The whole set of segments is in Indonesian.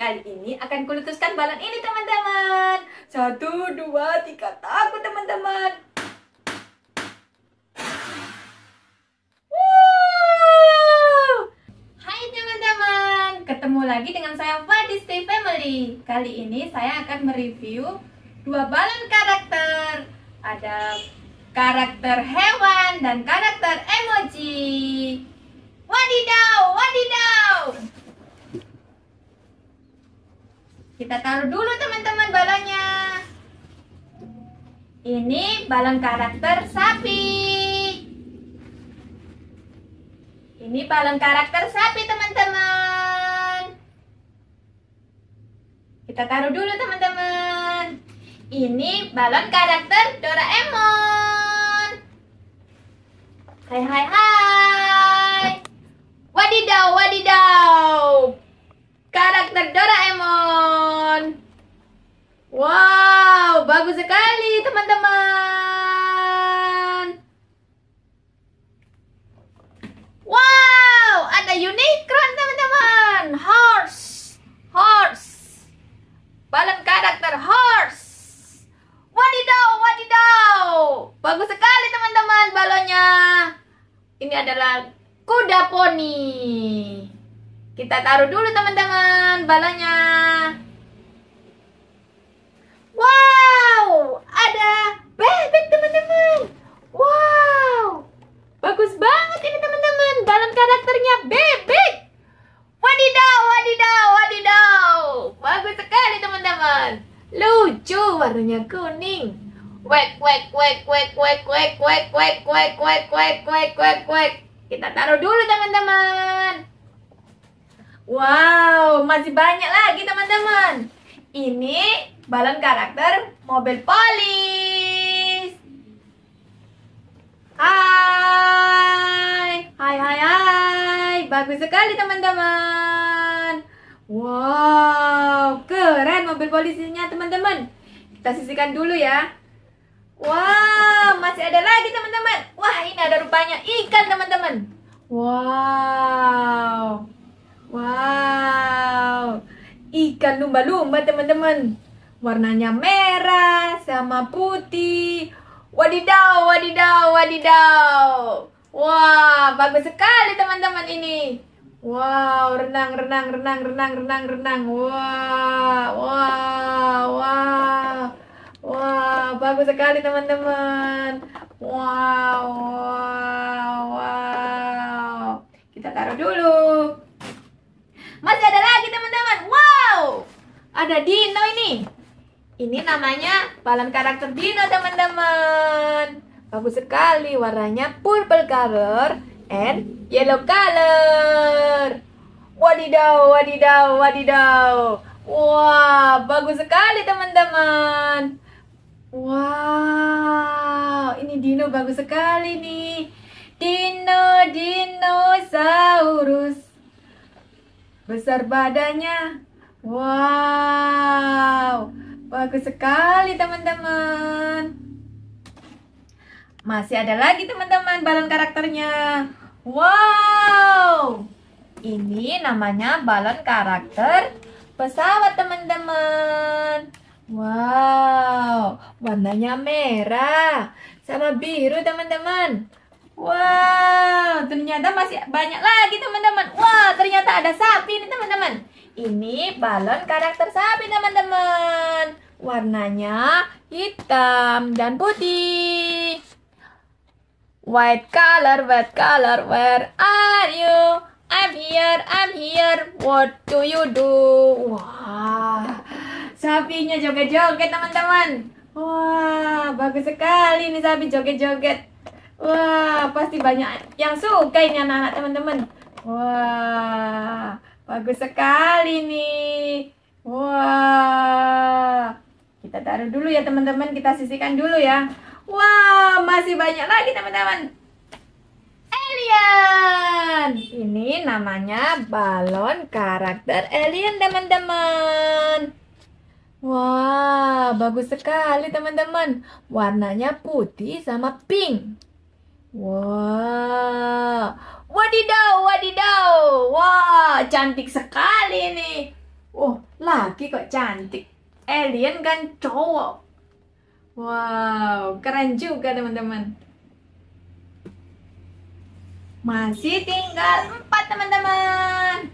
Kali ini akan kulutuskan balon ini teman-teman. Satu, dua, tiga, takut teman-teman. Hai teman-teman, ketemu lagi dengan saya Fadis Stay Family. Kali ini saya akan mereview dua balon karakter. Ada karakter hewan dan karakter emoji. Kita taruh dulu teman-teman balonnya. Ini balon karakter sapi. Ini balon karakter sapi teman-teman. Kita taruh dulu teman-teman. Ini balon karakter Doraemon. Hai hai hai. Wadidaw wadidaw. Karakter Doraemon. Wow, bagus sekali teman-teman. Wow, ada unicorn teman-teman. Horse, horse. Balon karakter horse. Wadidaw, wadidaw. Bagus sekali teman-teman balonnya. Ini adalah kuda poni. Kita taruh dulu teman-teman balonnya. karakternya bebek. Wadidaw, wadidaw, wadidaw. Bagus sekali teman-teman. Lucu warnanya kuning. Wek, wek, wek, wek, wek, wek, wek, wek, wek, wek, wek, wek, wek, wek. Kita taruh dulu teman-teman. Wow, masih banyak lagi teman-teman. Ini balon karakter mobil polis. Hai. Bagus sekali teman-teman. Wow, keren mobil polisinya teman-teman. Kita sisihkan dulu ya. Wow, masih ada lagi teman-teman. Wah, ini ada rupanya ikan teman-teman. Wow. Wow. Ikan lumba-lumba teman-teman. Warnanya merah sama putih. Wadidaw, wadidaw, wadidaw. Wah, bagus sekali teman-teman ini. Wow, renang, renang, renang, renang, renang, renang. Wow wow, wow, Wow. bagus sekali teman-teman. Wow, wow, wow. Kita taruh dulu. Masih ada lagi teman-teman. Wow, ada Dino ini. Ini namanya balon karakter Dino teman-teman. Bagus sekali warnanya purple color and yellow color. Wadidaw, wadidaw, wadidaw. Wah, bagus sekali teman-teman. Wow, ini dino bagus sekali nih. Dino, dinosaurus. Besar badannya. Wow, bagus sekali teman-teman. Masih ada lagi teman-teman balon karakternya. Wow. Ini namanya balon karakter pesawat teman-teman. Wow, warnanya merah sama biru teman-teman. Wow, ternyata masih banyak lagi teman-teman. Wow, ternyata ada sapi nih teman-teman. Ini balon karakter sapi teman-teman. Warnanya hitam dan putih. White color, white color, where are you? I'm here, I'm here, what do you do? Wah, sapinya joget-joget teman-teman. Wah, bagus sekali nih sapi joget-joget. Wah, pasti banyak yang suka ini anak-anak teman-teman. Wah, bagus sekali nih. Wah, kita taruh dulu ya teman-teman, kita sisihkan dulu ya. Wah, masih banyak lagi teman-teman. Alien. Ini namanya balon karakter alien teman-teman. Wah, bagus sekali teman-teman. Warnanya putih sama pink. Wah, wow. wadidaw, wadidaw. Wah, cantik sekali ini. Oh, lagi kok cantik. Alien kan cowok. Wow, keren juga teman-teman. Masih tinggal empat teman-teman.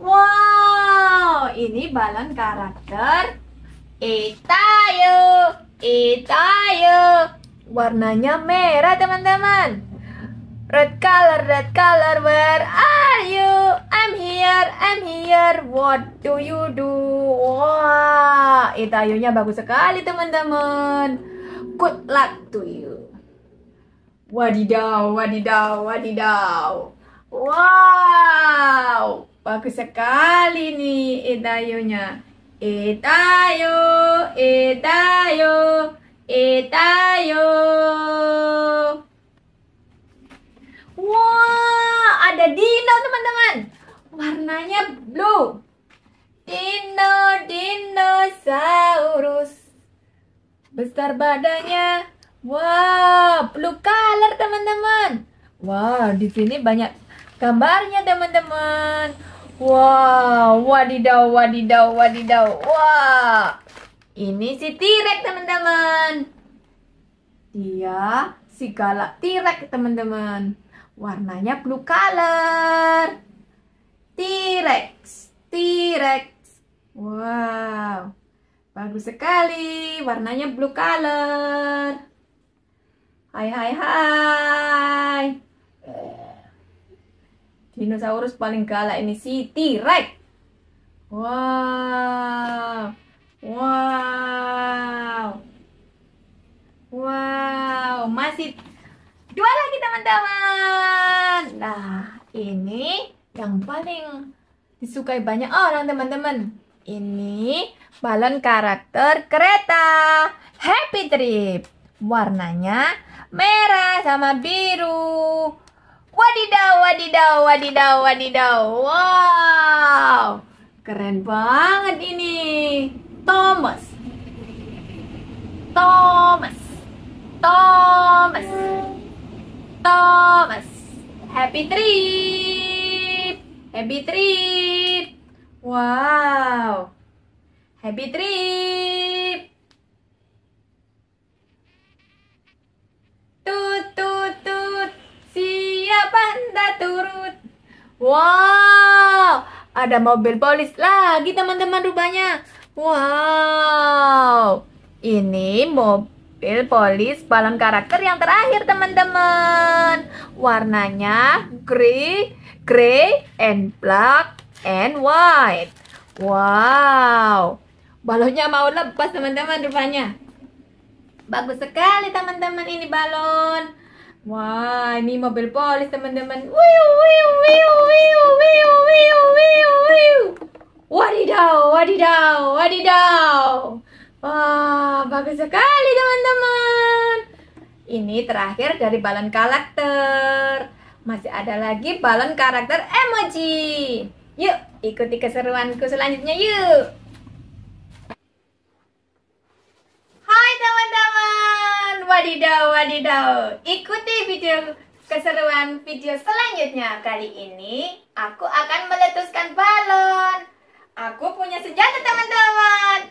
Wow, ini balon karakter Itayu. Itayu. Warnanya merah teman-teman. Red color, red color, where are you? I'm here, I'm here, what do you do? Wah, itu ayunya bagus sekali teman-teman. Good luck to you. Wadidaw, wadidaw, wadidaw. Wow, bagus sekali nih idayunya. Itayo, itayo, itayo. Wah, wow, ada Dino teman-teman warnanya blue dino dinosaurus besar badannya wow blue color teman-teman wow di sini banyak gambarnya teman-teman wow wadidaw wadidaw wadidaw wow ini si terek teman-teman dia si galak terek teman-teman warnanya blue color T-Rex. T-Rex. Wow. Bagus sekali. Warnanya blue color. Hai hai hai. Dinosaurus paling galak ini si T-Rex. Wow. Wow. Wow, masih dua lagi teman-teman. Nah, ini yang paling disukai banyak oh, orang teman-teman ini balon karakter kereta Happy Trip warnanya merah sama biru wadidaw wadidaw wadidaw wadidaw wow keren banget ini Thomas Thomas Thomas Thomas Happy trip Happy trip. Wow. Happy trip. Tut tut tut. Siap Anda turut. Wow. Ada mobil polis lagi teman-teman rupanya. Wow. Ini mobil pil polis balon karakter yang terakhir teman-teman Warnanya grey, grey, and black, and white Wow Balonnya mau lepas teman-teman rupanya Bagus sekali teman-teman ini balon Wah ini mobil polis teman-teman Wadidaw wadidaw wadidaw Wah, bagus sekali teman-teman. Ini terakhir dari balon karakter. Masih ada lagi balon karakter emoji. Yuk, ikuti keseruanku selanjutnya yuk. Hai teman-teman. Wadidaw, wadidaw. Ikuti video keseruan video selanjutnya. Kali ini aku akan meletuskan balon. Aku punya senjata teman-teman.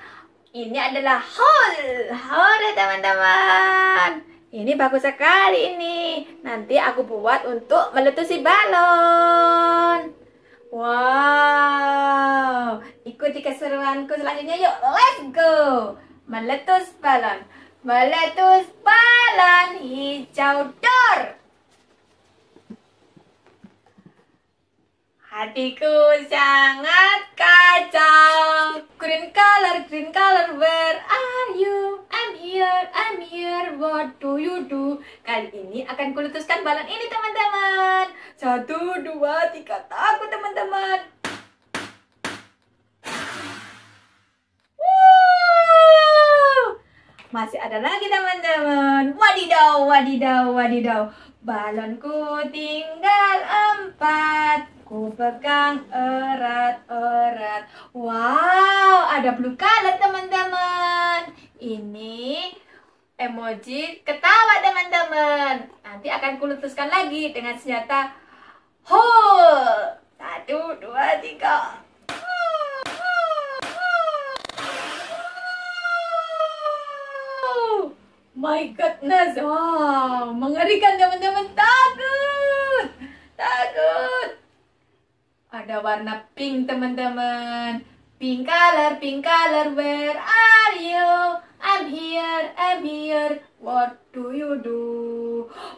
Ini adalah haul. Haul teman-teman. Ini bagus sekali ini. Nanti aku buat untuk meletusi balon. Wow. Ikuti keseruanku selanjutnya yuk. Let's go. Meletus balon. Meletus balon hijau dor. Hatiku sangat kacau Green color, green color, where are you? I'm here, I'm here, what do you do? Kali ini akan kulutuskan balon ini teman-teman Satu, dua, tiga, takut teman-teman Masih ada lagi teman-teman Wadidaw, wadidaw, wadidaw Balonku tinggal empat Ku pegang erat-erat. Wow, ada blue color teman-teman. Ini emoji ketawa teman-teman. Nanti akan kulutuskan lagi dengan senjata hole. Satu, dua, tiga. my goodness, wow, mengerikan teman-teman, takut, takut. Ada warna pink teman-teman. Pink color, pink color, where are you? I'm here, I'm here, what do you do?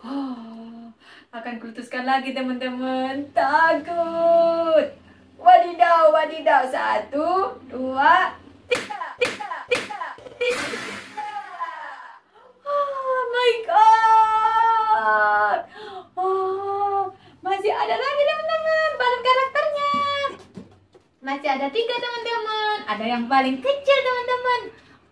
Oh, akan kulutuskan lagi teman-teman. Takut. Wadidaw, wadidaw. Satu, dua, tiga, tiga, tiga, tiga. Oh my God. Oh, masih ada lagi teman-teman. Balon masih ada tiga teman-teman. Ada yang paling kecil teman-teman.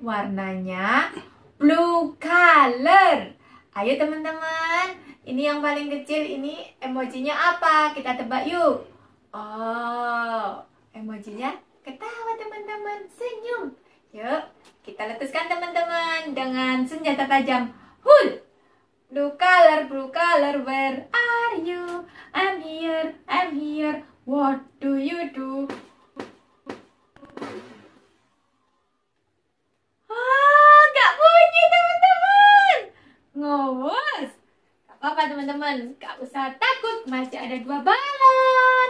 Warnanya blue color. Ayo teman-teman. Ini yang paling kecil ini emojinya apa? Kita tebak yuk. Oh, emojinya ketawa teman-teman. Senyum. Yuk, kita letuskan teman-teman dengan senjata tajam. Hul! Blue color, blue color, where are you? I'm here, I'm here. What do you do? teman-teman Gak usah takut, masih ada dua balon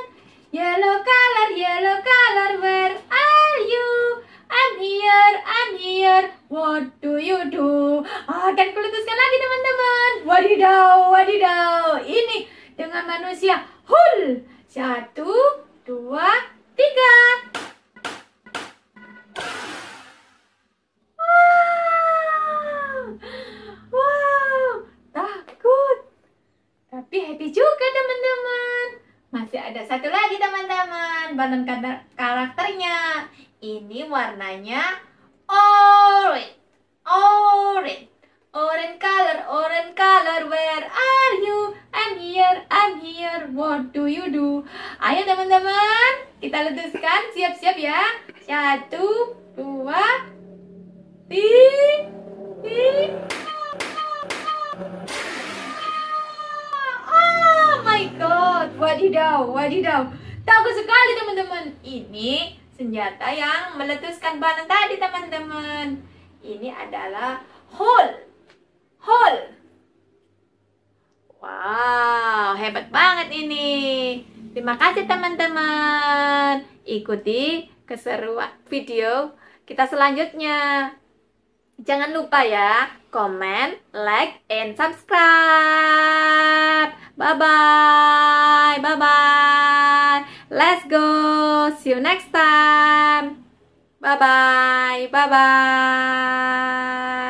Yellow color, yellow color, where are you? I'm here, I'm here, what do you do? Ah, akan kulutuskan lagi teman-teman Wadidaw, wadidaw Ini dengan manusia Hul Satu, dua, tiga happy-happy juga teman-teman. Masih ada satu lagi teman-teman, Bandung karakternya. Ini warnanya orange. Orange. Orange color, orange color, where are you? I'm here, I'm here, what do you do? Ayo teman-teman, kita letuskan, siap-siap ya. Satu, dua, tiga. Wadidaw, wadidaw. Takut sekali teman-teman. Ini senjata yang meletuskan bahan tadi teman-teman. Ini adalah hole. Hole. Wow, hebat banget ini. Terima kasih teman-teman. Ikuti keseruan video kita selanjutnya. Jangan lupa ya, comment, like, and subscribe. Bye-bye, bye-bye. Let's go, see you next time. Bye-bye, bye-bye.